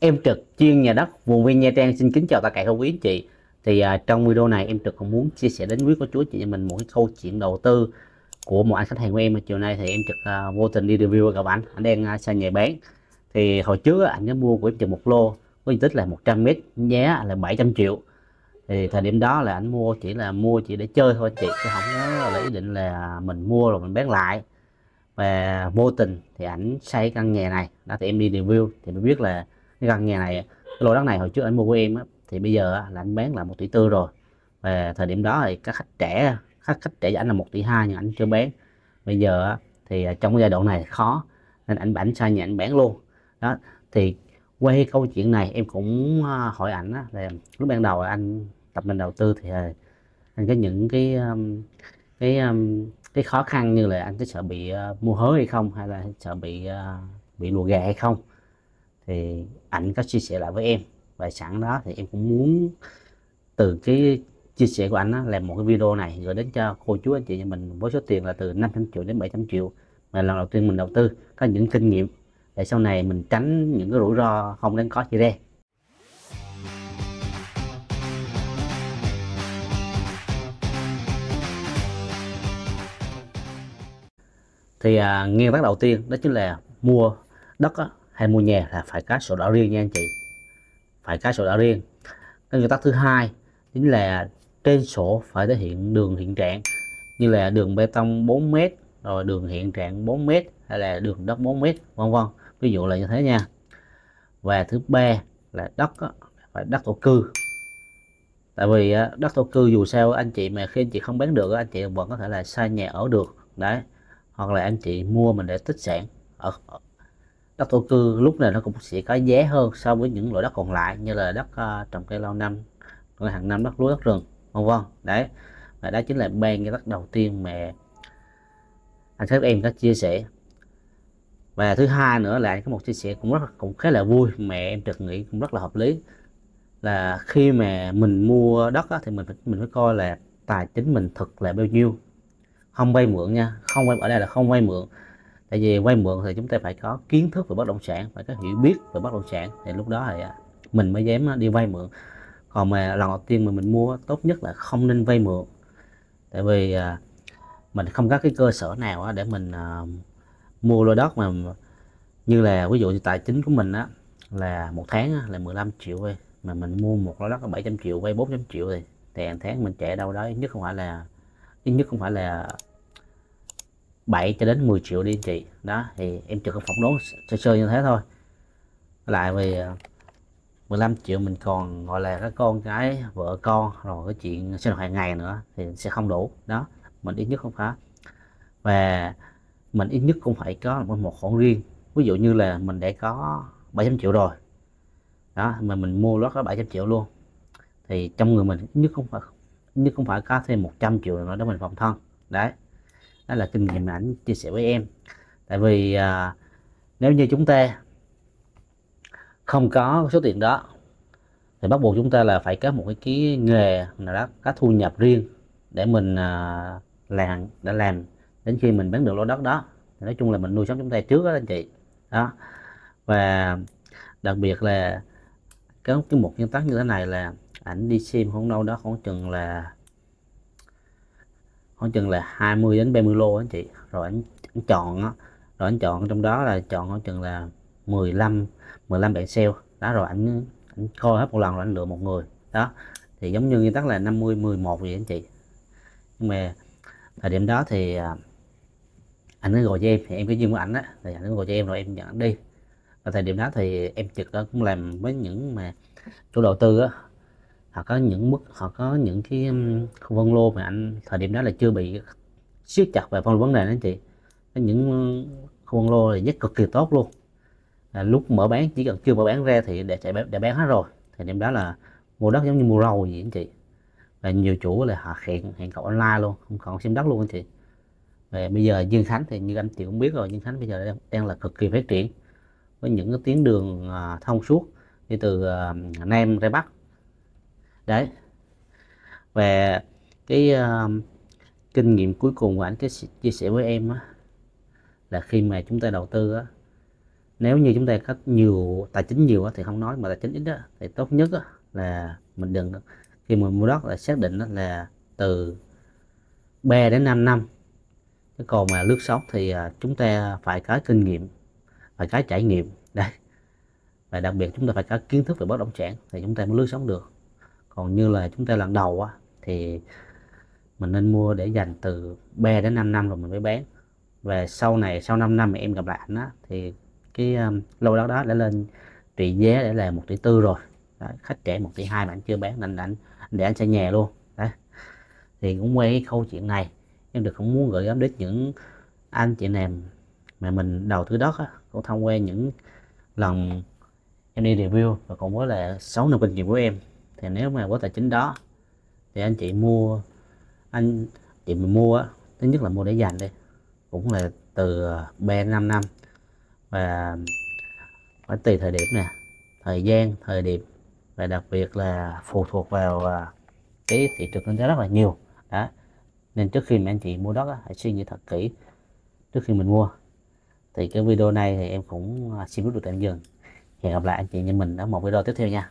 Em Trực chuyên nhà đất vùng biên Nha Trang xin kính chào tất cả các quý anh chị. Thì à, trong video này em Trực cũng muốn chia sẻ đến quý cô chú chị mình một cái câu chuyện đầu tư của một anh khách hàng của em mà chiều nay thì em Trực à, vô tình đi review các bạn. Anh đang à, sang nhà bán. Thì hồi trước à, anh đã mua của em Trực một lô có diện tích là 100 m, giá là 700 triệu. Thì thời điểm đó là anh mua chỉ là mua chỉ để chơi thôi chị chứ không có là ý định là mình mua rồi mình bán lại và vô tình thì ảnh xây căn nhà này đó thì em đi review thì mới biết là cái căn nhà này cái lô đất này hồi trước anh mua của em á, thì bây giờ á, là anh bán là một tỷ tư rồi về thời điểm đó thì các khách trẻ khách khách trẻ của anh là một tỷ hai nhưng anh chưa bán bây giờ á, thì à, trong cái giai đoạn này khó nên anh bán sai nhà anh bán luôn đó thì quay câu chuyện này em cũng à, hỏi ảnh á, là lúc ban đầu anh tập mình đầu tư thì à, anh có những cái um, cái um, cái khó khăn như là anh có sợ bị mua hớ hay không hay là sợ bị bị lùa gà hay không thì ảnh có chia sẻ lại với em và sẵn đó thì em cũng muốn từ cái chia sẻ của anh đó, làm một cái video này gửi đến cho cô chú anh chị nhà mình với số tiền là từ 500 triệu đến 700 triệu mà lần đầu tiên mình đầu tư có những kinh nghiệm để sau này mình tránh những cái rủi ro không đáng có gì đây thì à, nguyên tắc đầu tiên đó chính là mua đất đó, hay mua nhà là phải có sổ đỏ riêng nha anh chị phải có sổ đỏ riêng cái nguyên tắc thứ hai chính là trên sổ phải thể hiện đường hiện trạng như là đường bê tông 4m rồi đường hiện trạng 4m hay là đường đất 4m vân vân ví dụ là như thế nha và thứ ba là đất phải đất thổ cư tại vì đất thổ cư dù sao anh chị mà khi anh chị không bán được anh chị vẫn có thể là xây nhà ở được đấy hoặc là anh chị mua mình để tích sản ở đất thổ cư lúc này nó cũng sẽ có giá hơn so với những loại đất còn lại như là đất uh, trồng cây lâu năm rồi hàng năm đất lúa đất rừng vân vân đấy và đó chính là ban cái đất đầu tiên mà anh sếp em có chia sẻ và thứ hai nữa là có một chia sẻ cũng rất cũng khá là vui mà em được nghĩ cũng rất là hợp lý là khi mà mình mua đất á, thì mình phải, mình phải coi là tài chính mình thực là bao nhiêu không vay mượn nha không vay ở đây là không vay mượn tại vì vay mượn thì chúng ta phải có kiến thức về bất động sản phải có hiểu biết về bất động sản thì lúc đó thì à, mình mới dám à, đi vay mượn còn mà lần đầu tiên mà mình mua tốt nhất là không nên vay mượn tại vì à, mình không có cái cơ sở nào để mình mua lô đất mà như là ví dụ như tài chính của mình á là một tháng là 15 triệu thôi mà mình mua một lô đất là 700 triệu vay 400 triệu thì thì hàng tháng mình chạy đâu đó nhất không phải là ít nhất không phải là 7 cho đến 10 triệu đi anh chị đó thì em chỉ có phỏng đoán sơ sơ như thế thôi lại về 15 ờ, triệu mình còn gọi là các con cái vợ con rồi cái chuyện sinh hoạt hàng ngày nữa thì sẽ không đủ đó mình ít nhất không phải và mình ít nhất cũng phải có một khoản riêng ví dụ như là mình đã có 700 triệu rồi đó mà mình mua lót có 700 triệu luôn thì trong người mình ít nhất không phải ít nhất cũng phải có thêm 100 triệu nữa để mình phòng thân đấy đó là kinh nghiệm ảnh chia sẻ với em tại vì à, nếu như chúng ta không có số tiền đó thì bắt buộc chúng ta là phải có một cái, cái nghề nào đó có thu nhập riêng để mình à, làm đã làm đến khi mình bán được lô đất đó thì nói chung là mình nuôi sống chúng ta trước đó anh chị đó và đặc biệt là cái cái một nhân tắc như thế này là ảnh đi xem không đâu đó khoảng chừng là khoảng chừng là 20 đến 30 lô anh chị rồi anh, anh chọn đó. rồi anh chọn trong đó là chọn khoảng chừng là 15 15 bạn sale đó rồi anh, anh coi hết một lần rồi anh lựa một người đó thì giống như nguyên tắc là 50 11 vậy anh chị nhưng mà thời điểm đó thì à, anh ấy gọi cho em thì em cái duyên của ảnh á thì anh ấy gọi cho em rồi em nhận đi và thời điểm đó thì em trực đó cũng làm với những mà chủ đầu tư á họ có những mức họ có những cái vân lô mà anh thời điểm đó là chưa bị siết chặt về vấn đề đó anh chị có những vân lô là rất cực kỳ tốt luôn à, lúc mở bán chỉ cần chưa mở bán ra thì để chạy để bán hết rồi thì điểm đó là mua đất giống như mua rau vậy anh chị và nhiều chủ là họ hẹn hẹn cậu online luôn không còn xem đất luôn anh chị về bây giờ Dương Khánh thì như anh chị cũng biết rồi Dương Khánh bây giờ đang, đang là cực kỳ phát triển với những cái tuyến đường à, thông suốt đi từ à, Nam ra Bắc đấy về cái uh, kinh nghiệm cuối cùng của anh chia sẻ với em á, là khi mà chúng ta đầu tư á, nếu như chúng ta có nhiều tài chính nhiều á, thì không nói mà tài chính ít á, thì tốt nhất á, là mình đừng khi mà mua đất là xác định là từ 3 đến 5 năm cái còn mà lướt sóng thì ờ, chúng ta phải có kinh nghiệm phải có trải nghiệm đấy và đặc biệt chúng ta phải có kiến thức về bất động sản thì chúng ta mới lướt sóng được còn như là chúng ta lần đầu á thì mình nên mua để dành từ 3 đến 5 năm rồi mình mới bán và sau này sau 5 năm mà em gặp lại anh á thì cái um, lô đó đó đã lên trị giá để là một tỷ tư rồi đó, khách trẻ một tỷ hai mà anh chưa bán nên anh, anh để anh xây nhà luôn đấy thì cũng quay cái câu chuyện này em được cũng muốn gửi gắm đến những anh chị em mà mình đầu tư đất á, cũng thông qua những lần em đi review và cũng với là sáu năm kinh nghiệm của em thì nếu mà có tài chính đó thì anh chị mua anh chị mà mua thứ nhất là mua để dành đi cũng là từ ờ, b 5 năm và phải tùy thời điểm nè thời gian thời điểm và đặc biệt là phụ thuộc vào ờ, cái thị trường kinh tế rất là nhiều đó nên trước khi mà anh chị mua đất hãy suy nghĩ thật kỹ trước khi mình mua thì cái video này thì em cũng ờ, xin phép được tạm dừng hẹn gặp lại anh chị như mình ở một video tiếp theo nha